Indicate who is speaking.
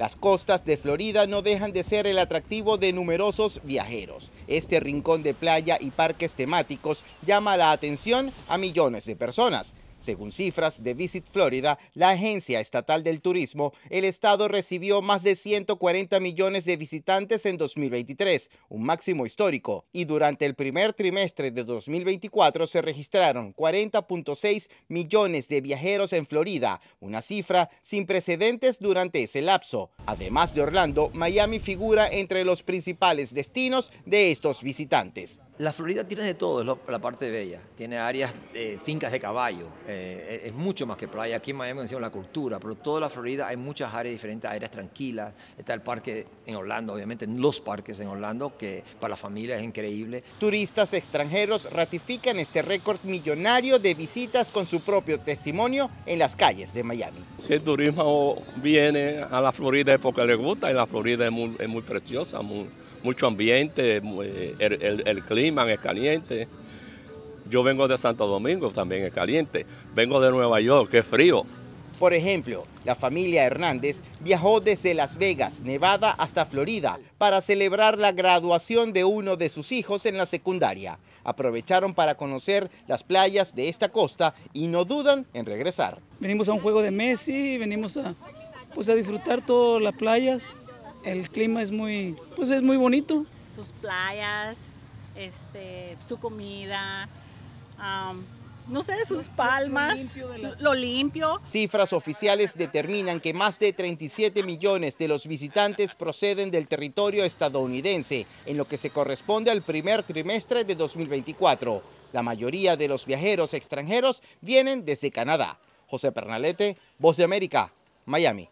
Speaker 1: Las costas de Florida no dejan de ser el atractivo de numerosos viajeros. Este rincón de playa y parques temáticos llama la atención a millones de personas. Según cifras de Visit Florida, la Agencia Estatal del Turismo, el estado recibió más de 140 millones de visitantes en 2023, un máximo histórico, y durante el primer trimestre de 2024 se registraron 40.6 millones de viajeros en Florida, una cifra sin precedentes durante ese lapso. Además de Orlando, Miami figura entre los principales destinos de estos visitantes.
Speaker 2: La Florida tiene de todo, es la parte bella. Tiene áreas, fincas de caballo, eh, es mucho más que playa. Aquí en Miami decimos la cultura, pero toda la Florida hay muchas áreas diferentes, áreas tranquilas. Está el parque en Orlando, obviamente, los parques en Orlando, que
Speaker 1: para la familia es increíble. Turistas extranjeros ratifican este récord millonario de visitas con su propio testimonio en las calles de Miami.
Speaker 3: Si el turismo viene a la Florida porque le gusta y la Florida es muy, es muy preciosa, muy mucho ambiente, eh, el, clima es caliente. Yo vengo de Santo Domingo, también es caliente. Vengo de Nueva York, que es frío.
Speaker 1: Por ejemplo, la familia Hernández viajó desde Las Vegas, Nevada, hasta Florida para celebrar la graduación de uno de sus hijos en la secundaria. Aprovecharon para conocer las playas de esta costa y no dudan en regresar.
Speaker 4: Venimos a un juego de Messi, venimos a, pues, a disfrutar todas las playas el clima es muy, pues es muy bonito.
Speaker 5: Sus playas, este, su comida, no sé, sus palmas, lo limpio.
Speaker 1: Cifras oficiales determinan que más de 37 millones de los visitantes proceden del territorio estadounidense, en lo que se corresponde al primer trimestre de 2024. La mayoría de los viajeros extranjeros vienen desde Canadá. José Pernalete, Voz de América, Miami.